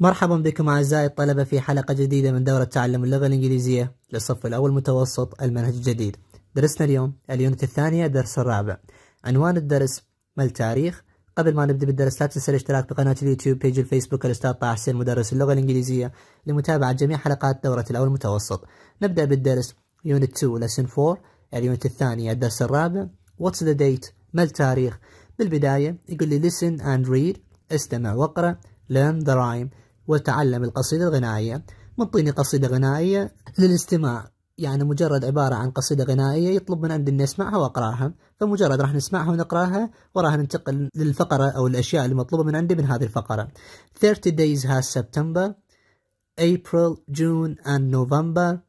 مرحبا بكم أعزائي الطلبة في حلقة جديدة من دورة تعلم اللغة الإنجليزية للصف الأول متوسط المنهج الجديد درسنا اليوم اليونت الثانية الدرس الرابع عنوان الدرس ما التاريخ قبل ما نبدأ بالدرس لا تنسى الاشتراك بقناة اليوتيوب بيج الفيسبوك الأستاذ طه حسين مدرس اللغة الإنجليزية لمتابعة جميع حلقات دورة الأول متوسط نبدأ بالدرس يونت 2 لسن 4 اليونت الثانية الدرس الرابع What's the date ما التاريخ بالبداية يقول لي listen and read استمع واقرأ learn the rhyme وتعلم القصيدة الغنائية منطيني قصيدة غنائية للاستماع يعني مجرد عبارة عن قصيدة غنائية يطلب من عندي أني أسمعها وأقرأها فمجرد راح نسمعها ونقرأها وراح ننتقل للفقرة أو الأشياء المطلوبة من عندي من هذه الفقرة 30 days has September April, June and November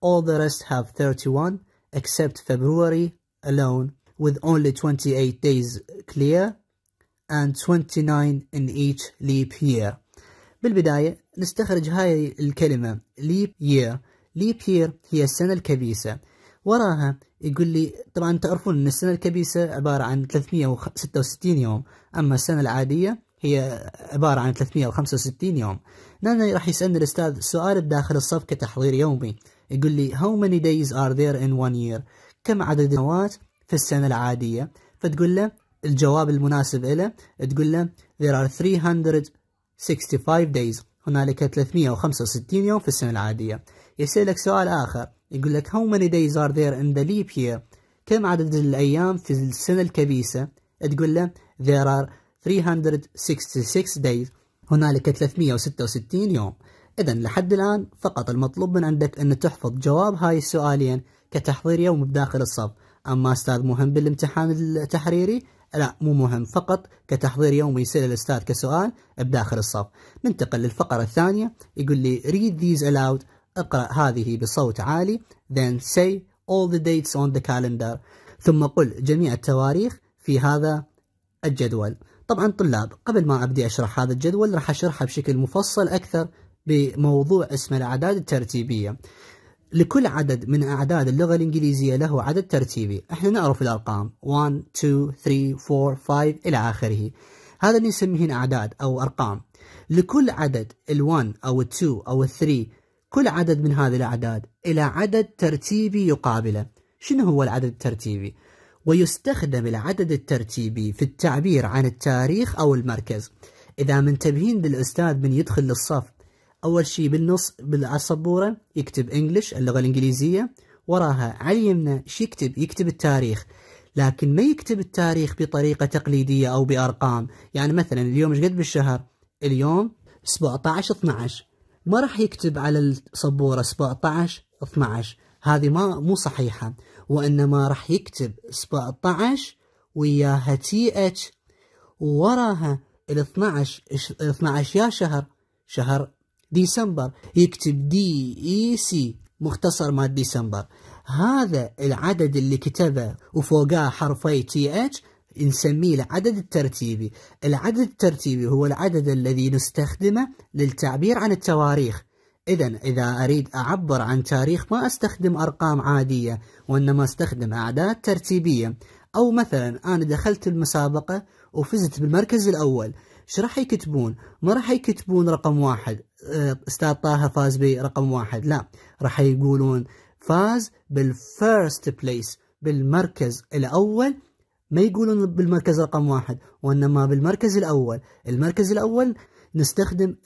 All the rest have 31 except February alone with only 28 days clear and 29 in each leap year بالبداية نستخرج هاي الكلمة leap year leap year هي السنة الكبيسة وراها يقول لي طبعا تعرفون ان السنة الكبيسة عبارة عن 366 يوم اما السنة العادية هي عبارة عن 365 يوم نانا راح يسألني الأستاذ سؤال بداخل الصف كتحضير يومي يقول لي how many days are there in one year كم عدد السنوات في السنة العادية فتقول له الجواب المناسب له تقول له there are 300 65 days هنالك 365 يوم في السنة العادية يسألك سؤال آخر يقول لك how many days are there in the leap year كم عدد الأيام في السنة الكبيسة تقول له there are 366 days هنالك 366 يوم إذا لحد الآن فقط المطلوب من عندك أن تحفظ جواب هاي السؤالين كتحضير يوم بداخل الصف أما أستاذ مهم بالامتحان التحريري لا مو مهم فقط كتحضير يومي يسأل الأستاذ كسؤال بداخل الصف ننتقل للفقرة الثانية يقول لي read these aloud اقرأ هذه بصوت عالي then say all the dates on the calendar ثم قل جميع التواريخ في هذا الجدول طبعا طلاب قبل ما أبدي أشرح هذا الجدول راح أشرحه بشكل مفصل أكثر بموضوع اسمه الأعداد الترتيبية لكل عدد من أعداد اللغة الإنجليزية له عدد ترتيبي احنا نعرف الأرقام 1, 2, 3, 4, 5 إلى آخره هذا اللي نسميه أعداد أو أرقام لكل عدد ال1 أو ال2 أو ال3 كل عدد من هذه الأعداد إلى عدد ترتيبي يقابله شنو هو العدد الترتيبي؟ ويستخدم العدد الترتيبي في التعبير عن التاريخ أو المركز إذا منتبهين للأستاذ من يدخل للصف أول شيء بالنص على السبورة يكتب انجلش اللغة الإنجليزية وراها على اليمنى شو يكتب؟ يكتب التاريخ لكن ما يكتب التاريخ بطريقة تقليدية أو بأرقام يعني مثلا اليوم ايش قد بالشهر؟ اليوم 17 12 ما راح يكتب على السبورة 17 12 هذه ما مو صحيحة وإنما راح يكتب 17 وياها تي اتش وراها ال 12 12 يا شهر شهر ديسمبر يكتب دي اي سي مختصر مال ديسمبر هذا العدد اللي كتبه وفوقاه حرفي تي اتش نسميه العدد الترتيبي العدد الترتيبي هو العدد الذي نستخدمه للتعبير عن التواريخ إذا إذا أريد أعبر عن تاريخ ما أستخدم أرقام عادية وإنما أستخدم أعداد ترتيبية أو مثلا أنا دخلت المسابقة وفزت بالمركز الأول ايش راح يكتبون ما راح يكتبون رقم واحد آه، استاذ طه فاز برقم واحد لا راح يقولون فاز بالفيرست بليس بالمركز الاول ما يقولون بالمركز رقم واحد وانما بالمركز الاول المركز الاول نستخدم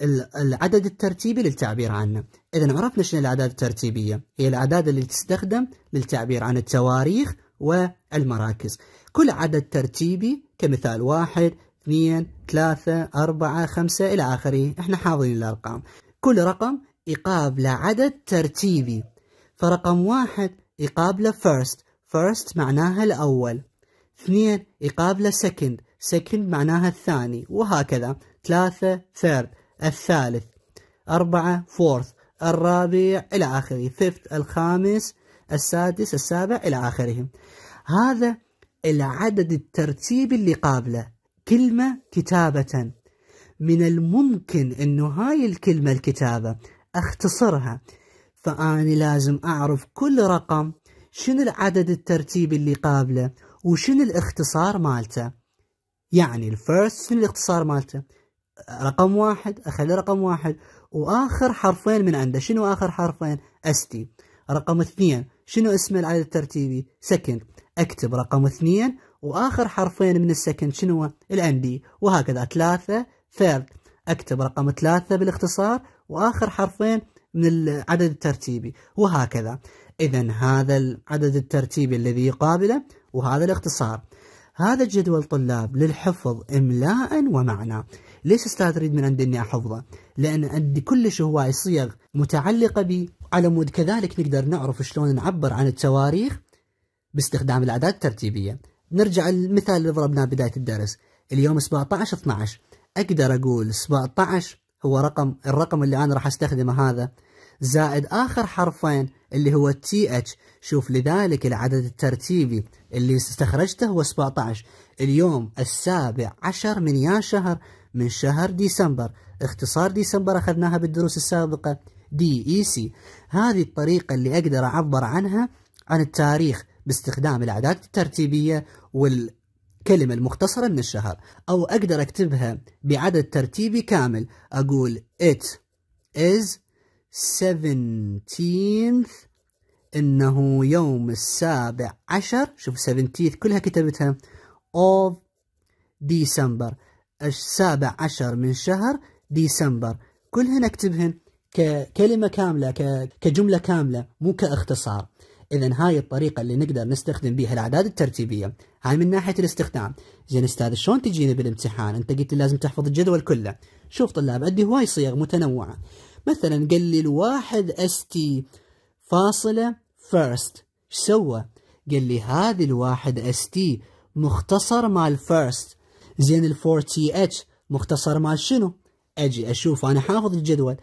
العدد الترتيبي للتعبير عنه اذا عرفنا شنو الاعداد الترتيبيه هي الاعداد اللي تستخدم للتعبير عن التواريخ والمراكز كل عدد ترتيبي كمثال واحد اثنين ثلاثة أربعة خمسة إلى آخره إحنا حافظين الأرقام كل رقم يقابله عدد ترتيبي فرقم واحد يقابله first first معناها الأول اثنين يقابله second second معناها الثاني وهكذا ثلاثة third الثالث أربعة fourth الرابع إلى آخره fifth الخامس السادس السابع إلى آخره هذا العدد الترتيبي اللي قابله كلمة كتابة من الممكن أنه هاي الكلمة الكتابة أختصرها فأنا لازم أعرف كل رقم شنو العدد الترتيبي اللي قابله وشنو الاختصار مالته يعني الفيرست شنو الاختصار مالته رقم واحد أخلي رقم واحد وآخر حرفين من عنده شنو آخر حرفين أستي رقم اثنين شنو اسم العدد الترتيبي سكند أكتب رقم اثنين وآخر حرفين من السكن شنو الام بي وهكذا ثلاثة ثيرد أكتب رقم ثلاثة بالاختصار وآخر حرفين من العدد الترتيبي وهكذا إذا هذا العدد الترتيبي الذي يقابله وهذا الاختصار هذا الجدول طلاب للحفظ إملاء ومعنى ليش أستاذ تريد من عندي أني أحفظه لأن عندي كلش هواي صيغ متعلقة بي على مود كذلك نقدر نعرف شلون نعبر عن التواريخ باستخدام الأعداد الترتيبية نرجع المثال اللي ضربناه بداية الدرس اليوم 17 12 أقدر أقول 17 هو رقم الرقم اللي أنا راح أستخدمه هذا زائد آخر حرفين اللي هو تي اتش شوف لذلك العدد الترتيبي اللي استخرجته هو 17 اليوم السابع عشر من يا شهر من شهر ديسمبر اختصار ديسمبر أخذناها بالدروس السابقة دي اي سي هذه الطريقة اللي أقدر أعبر عنها عن التاريخ باستخدام الاعداد الترتيبية والكلمة المختصرة من الشهر أو أقدر أكتبها بعدد ترتيبي كامل أقول it is 17th إنه يوم السابع عشر شوف 17 كلها كتبتها of ديسمبر السابع عشر من شهر ديسمبر كلهن اكتبهن ككلمة كاملة كجملة كاملة مو كاختصار اذا هاي الطريقه اللي نقدر نستخدم بها الاعداد الترتيبيه هاي من ناحيه الاستخدام زين استاذ شلون تجيني بالامتحان انت قلت لي لازم تحفظ الجدول كله شوف طلاب عندي هواي صيغ متنوعه مثلا قال لي الواحد اس تي فاصله فيرست ايش سوى قال لي هذه الواحد اس تي مختصر مال فيرست زين 4 تي اتش مختصر مال شنو اجي اشوف انا حافظ الجدول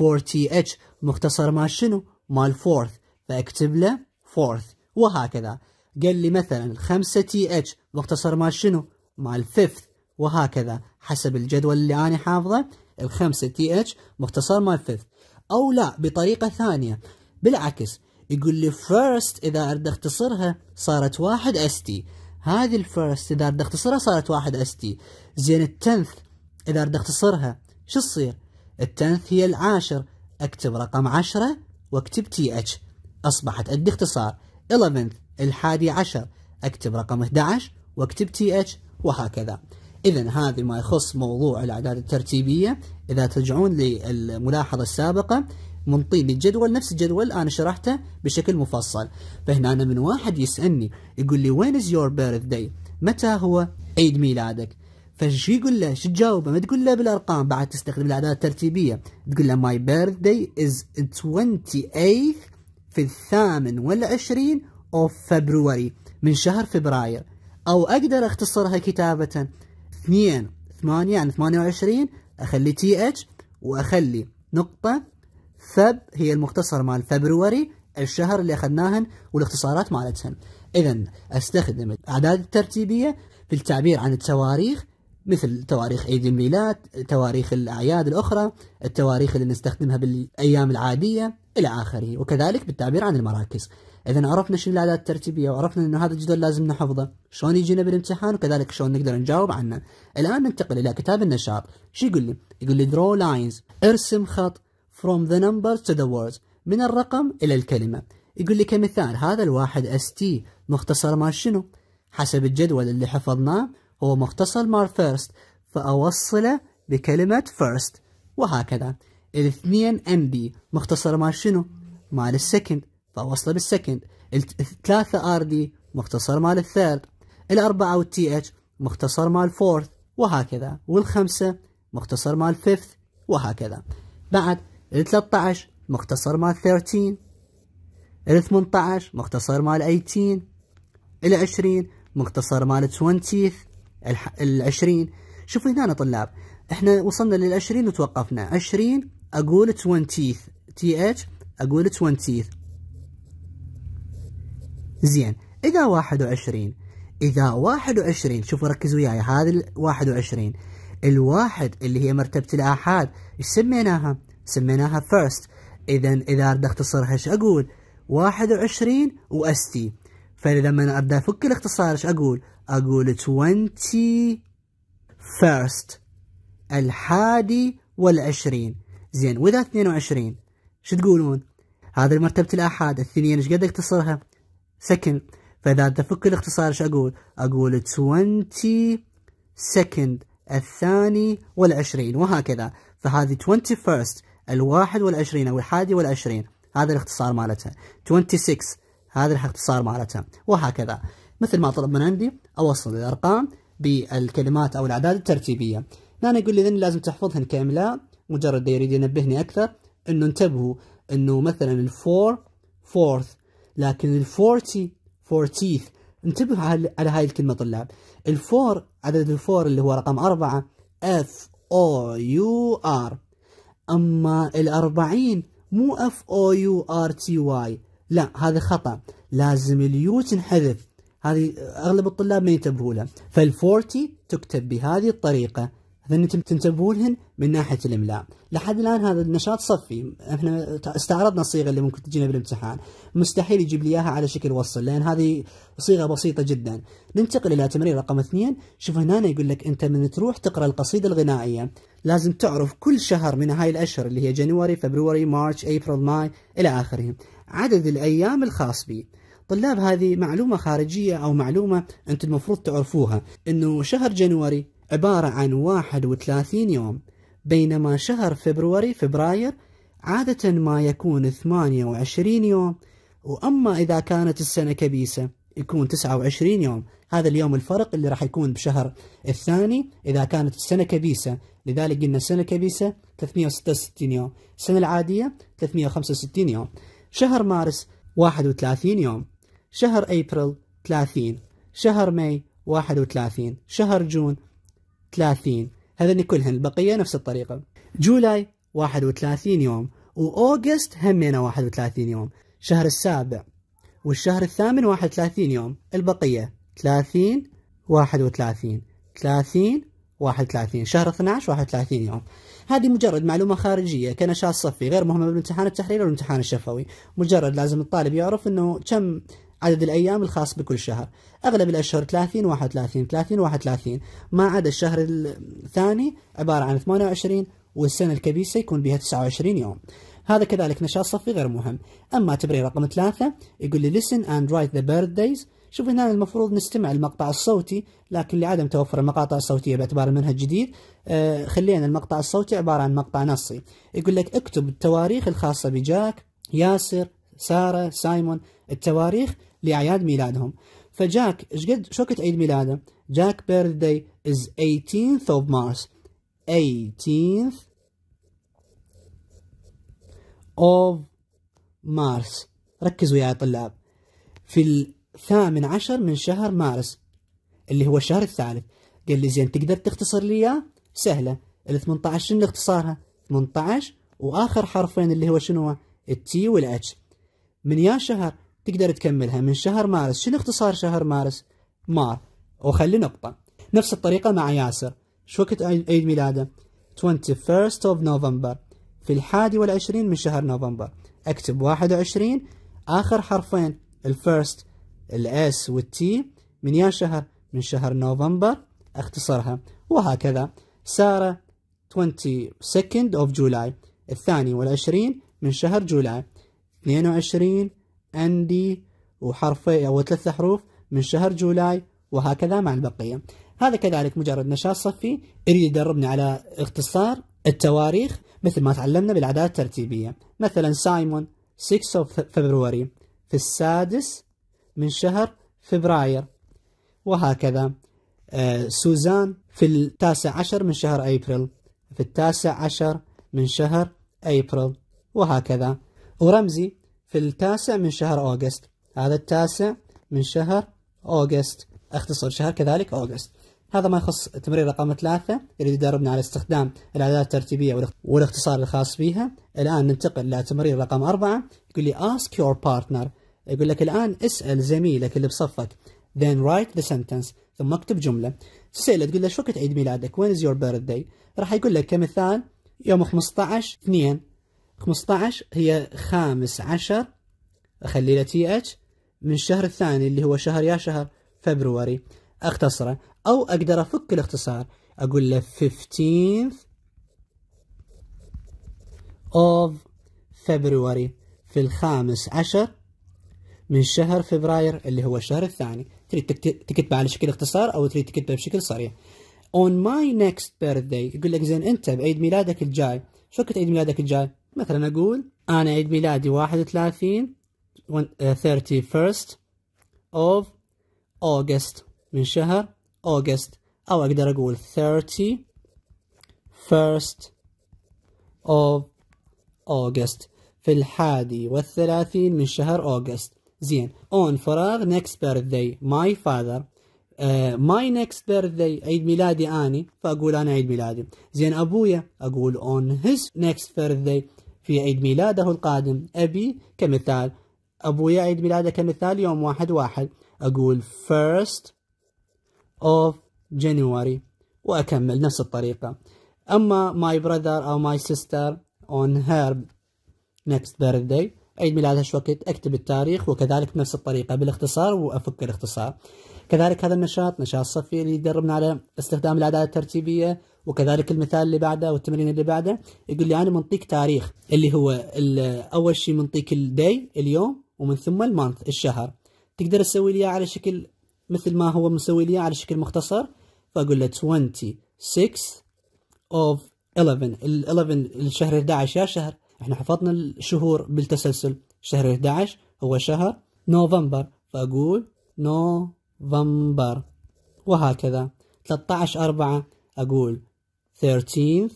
4 تي اتش مختصر مال شنو مال فورث فاكتب له fourth وهكذا قال لي مثلا 5 تي اتش مختصر مال شنو؟ مال fifth وهكذا حسب الجدول اللي أنا حافظه الخمسة تي اتش مختصر مال fifth أو لا بطريقة ثانية بالعكس يقول لي first إذا أريد أختصرها صارت واحد اس تي هذه الفيرست إذا أريد أختصرها صارت واحد اس تي زين التنث إذا أريد أختصرها شو تصير؟ التنث هي العاشر أكتب رقم عشرة وأكتب تي اتش أصبحت عندي اختصار element الحادي عشر أكتب رقم 11 وأكتب TH وهكذا إذا هذا ما يخص موضوع الأعداد الترتيبية إذا ترجعون للملاحظة السابقة منطين الجدول نفس الجدول أنا شرحته بشكل مفصل فهنا أنا من واحد يسألني يقول لي وين is your birthday متى هو عيد ميلادك فشو يقول له شو تجاوبه ما تقول له بالارقام بعد تستخدم الاعداد الترتيبيه تقول له my birthday is 28th في الثامن والعشرين أوف فبروري من شهر فبراير أو أقدر أختصرها كتابة ثمانية عن يعني وعشرين أخلي تي اتش وأخلي نقطة فب هي المختصر مال فبروري الشهر اللي أخذناهن والاختصارات مالتهن إذا أستخدم الأعداد الترتيبية في التعبير عن التواريخ مثل تواريخ عيد الميلاد تواريخ الأعياد الأخرى التواريخ اللي نستخدمها بالأيام العادية إلى آخره وكذلك بالتعبير عن المراكز إذا عرفنا شنو الأعداد الترتيبية وعرفنا أنه هذا الجدول لازم نحفظه شلون يجينا بالامتحان وكذلك شلون نقدر نجاوب عنه الآن ننتقل إلى كتاب النشاط شو يقول لي؟ يقول لي draw lines ارسم خط from the numbers to the words من الرقم إلى الكلمة يقول لي كمثال هذا الواحد اس تي مختصر مال شنو؟ حسب الجدول اللي حفظناه هو مختصر مع first فأوصله بكلمة first وهكذا الاثنين MD مختصر مع شنو؟ مع السكند فأوصله بالسكند الثلاثة RD مختصر مع الثيرد الأربعة والتي اتش مختصر مع الفورث وهكذا والخمسة مختصر مع الفيفث وهكذا بعد ال 13 مختصر مع ال 13 ال 18 مختصر مع ال 18 ال 20 مختصر مع ال 20 ال 20 شوفوا هنا طلاب احنا وصلنا لل 20 وتوقفنا 20 اقول 20 تيث تي اتش اقول 20 زين اذا 21 اذا 21 شوفوا ركزوا وياي هذا ال 21 الواحد اللي هي مرتبه الاحاد ايش سميناها؟ سميناها فيرست اذا اذا اردت اختصرها ايش اقول؟ 21 واس تي فلما انا ابدا افك الاختصار ايش اقول؟ اقول 20 first الحادي والعشرين زين واذا 22 شو تقولون؟ هذه مرتبة الآحاد الثنين ايش قد اختصرها؟ سكند فإذا تفك الاختصار ايش أقول؟ أقول 20 سكند الثاني والعشرين وهكذا فهذه 21 الواحد والعشرين أو الحادي والعشرين هذا الاختصار مالتها 26 هذا لها اختصار مالتها وهكذا مثل ما طلب من عندي اوصل الارقام بالكلمات او الاعداد الترتيبيه لان يقول لي لازم تحفظهن كاملاء مجرد يريد ينبهني اكثر انه انتبهوا انه مثلا الفور فورث لكن الفورتي فورتيث انتبهوا على هاي الكلمه طلاب الفور عدد الفور اللي هو رقم أربعة اف او يو ار اما الأربعين مو اف او يو ار تي واي لا هذا خطأ لازم اليو تنحذف هذه أغلب الطلاب ما ينتبهوا له فالفورتي تكتب بهذه الطريقة فإن تنتبهوا لهن من ناحية الإملاء لحد الآن هذا النشاط صفي احنا استعرضنا الصيغة اللي ممكن تجينا بالامتحان مستحيل يجيب لي إياها على شكل وصل لأن هذه صيغة بسيطة جدا ننتقل إلى تمرين رقم اثنين شوف هنا أنا يقول لك أنت من تروح تقرأ القصيدة الغنائية لازم تعرف كل شهر من هاي الأشهر اللي هي جانوري فبروري مارش أبريل ماي إلى آخره عدد الأيام الخاص بي طلاب هذه معلومة خارجية أو معلومة أنت المفروض تعرفوها أنه شهر جنوري عبارة عن 31 يوم بينما شهر فبروري فبراير عادة ما يكون 28 يوم وأما إذا كانت السنة كبيسة يكون 29 يوم هذا اليوم الفرق اللي راح يكون بشهر الثاني إذا كانت السنة كبيسة لذلك قلنا السنة كبيسة 366 يوم السنة العادية 365 يوم شهر مارس 31 يوم شهر أبريل 30 شهر ماي 31 شهر جون 30 هذني كلهن البقية نفس الطريقة جولاي 31 يوم وأوغست همينه 31 يوم شهر السابع والشهر الثامن 31 يوم البقية 30 31 30 31 شهر 12 31 يوم هذه مجرد معلومة خارجية كنشاط صفي غير مهمة بالامتحان التحريري والامتحان الشفوي مجرد لازم الطالب يعرف أنه كم عدد الأيام الخاص بكل شهر أغلب الأشهر 30 31 30 31 ما عدا الشهر الثاني عبارة عن 28 والسنة الكبيسة يكون بها 29 يوم هذا كذلك نشاط صفي غير مهم أما تبرير رقم ثلاثة يقول لي listen and write the birthdays شوف هنا المفروض نستمع المقطع الصوتي لكن لعدم توفر المقاطع الصوتية باعتبار المنهج جديد آه، خلينا المقطع الصوتي عبارة عن مقطع نصي يقول لك اكتب التواريخ الخاصة بجاك ياسر سارة سايمون التواريخ لأعياد ميلادهم فجاك ايش قد شو وقت عيد ميلاده؟ جاك بيرثداي از 18th of March 18th of Mars ركزوا يا طلاب في ثامن عشر من شهر مارس اللي هو الشهر الثالث قال لي زين تقدر تختصر لي اياه سهله ال 18 شنو اختصارها 18 واخر حرفين اللي هو شنو التي والاتش من يا شهر تقدر تكملها من شهر مارس شنو اختصار شهر مارس مار وخلي نقطه نفس الطريقه مع ياسر شو وقت عيد ميلاده 21 of November في الحادي والعشرين من شهر نوفمبر اكتب 21 اخر حرفين الفيرست الاس والتي من يا شهر من شهر نوفمبر اختصرها وهكذا سارة 22 of July الثاني والعشرين من شهر جولاي 22 أندي وحرفي أو ثلاثة حروف من شهر جولاي وهكذا مع البقية هذا كذلك مجرد نشاط صفي يريد يدربني على اختصار التواريخ مثل ما تعلمنا بالعادات الترتيبية مثلا سايمون 6 فبروري في السادس من شهر فبراير وهكذا آه، سوزان في التاسع عشر من شهر أبريل في التاسع عشر من شهر أبريل وهكذا ورمزي في التاسع من شهر أوغست هذا التاسع من شهر أوغست اختصر شهر كذلك أوغست هذا ما يخص تمرين رقم ثلاثة اللي يدربنا على استخدام الأعداد الترتيبية والاختصار الخاص بها الآن ننتقل إلى تمرين رقم أربعة يقول لي ask your partner يقول لك الآن اسأل زميلك اللي بصفك then write the sentence ثم اكتب جملة تسأله تقول له شو وقت عيد ميلادك when is your birthday راح يقول لك كمثال يوم 15 2 15 هي خامس عشر أخلي له تي اتش من الشهر الثاني اللي هو شهر يا شهر فبروري اختصره أو أقدر أفك الاختصار أقول له 15th of February في الخامس عشر من شهر فبراير اللي هو الشهر الثاني تريد تكتبه على شكل اختصار او تريد تكتبه بشكل صريح on my next birthday يقول لك زين انت بعيد ميلادك الجاي شو كنت عيد ميلادك الجاي مثلا اقول انا عيد ميلادي 31 31st آه، of August من شهر August او اقدر اقول 31 first of August في الحادي والثلاثين من شهر أوغست زين اون فراغ نكست بيرثداي ماي فاذر ماي نكست بيرثداي عيد ميلادي اني فاقول انا عيد ميلادي زين ابويا اقول اون هيز نكست بيرثداي في عيد ميلاده القادم ابي كمثال ابويا عيد ميلاده كمثال يوم واحد واحد اقول first of January واكمل نفس الطريقه اما my brother او my sister on her next birthday عيد ميلاد هالشوكت أكتب التاريخ وكذلك بنفس الطريقة بالاختصار وأفك الاختصار كذلك هذا النشاط نشاط صفي اللي يدربنا على استخدام الأعداد الترتيبية وكذلك المثال اللي بعده والتمرين اللي بعده يقول لي أنا منطيك تاريخ اللي هو أول شيء منطيك الداي اليوم ومن ثم المانث الشهر تقدر تسوي لي على شكل مثل ما هو مسوي لي على شكل مختصر فأقول له 26 of 11 ال 11 الشهر 11 يا شهر احنا حفظنا الشهور بالتسلسل شهر 11 هو شهر نوفمبر فأقول نوفمبر وهكذا 13 أربعة أقول 13th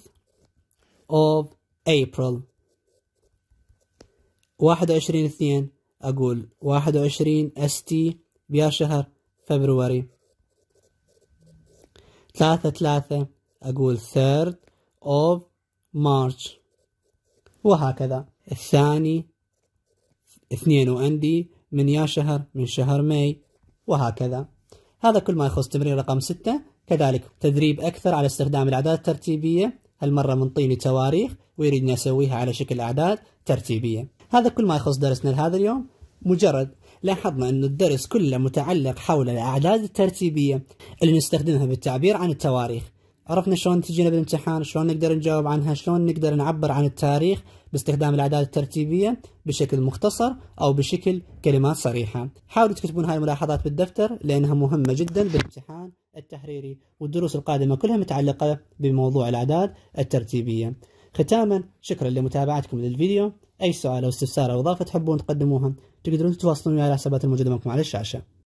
of April 21 اثنين أقول 21 ST بيا شهر فبروري 3 3 أقول 3rd of March وهكذا الثاني اثنين وأندي من يا شهر من شهر ماي وهكذا هذا كل ما يخص تمرين رقم ستة كذلك تدريب أكثر على استخدام الأعداد الترتيبية هالمرة من طيني تواريخ ويريدني أسويها على شكل أعداد ترتيبية هذا كل ما يخص درسنا لهذا اليوم مجرد لاحظنا أن الدرس كله متعلق حول الأعداد الترتيبية اللي نستخدمها بالتعبير عن التواريخ عرفنا شلون تجينا بالامتحان شلون نقدر نجاوب عنها شلون نقدر نعبر عن التاريخ باستخدام الأعداد الترتيبية بشكل مختصر أو بشكل كلمات صريحة حاولوا تكتبون هاي الملاحظات بالدفتر لأنها مهمة جدا بالامتحان التحريري والدروس القادمة كلها متعلقة بموضوع الأعداد الترتيبية ختاما شكرا لمتابعتكم للفيديو أي سؤال أو استفسار أو إضافة تحبون تقدموها تقدرون تتواصلون وياي على الحسابات الموجودة معكم على الشاشة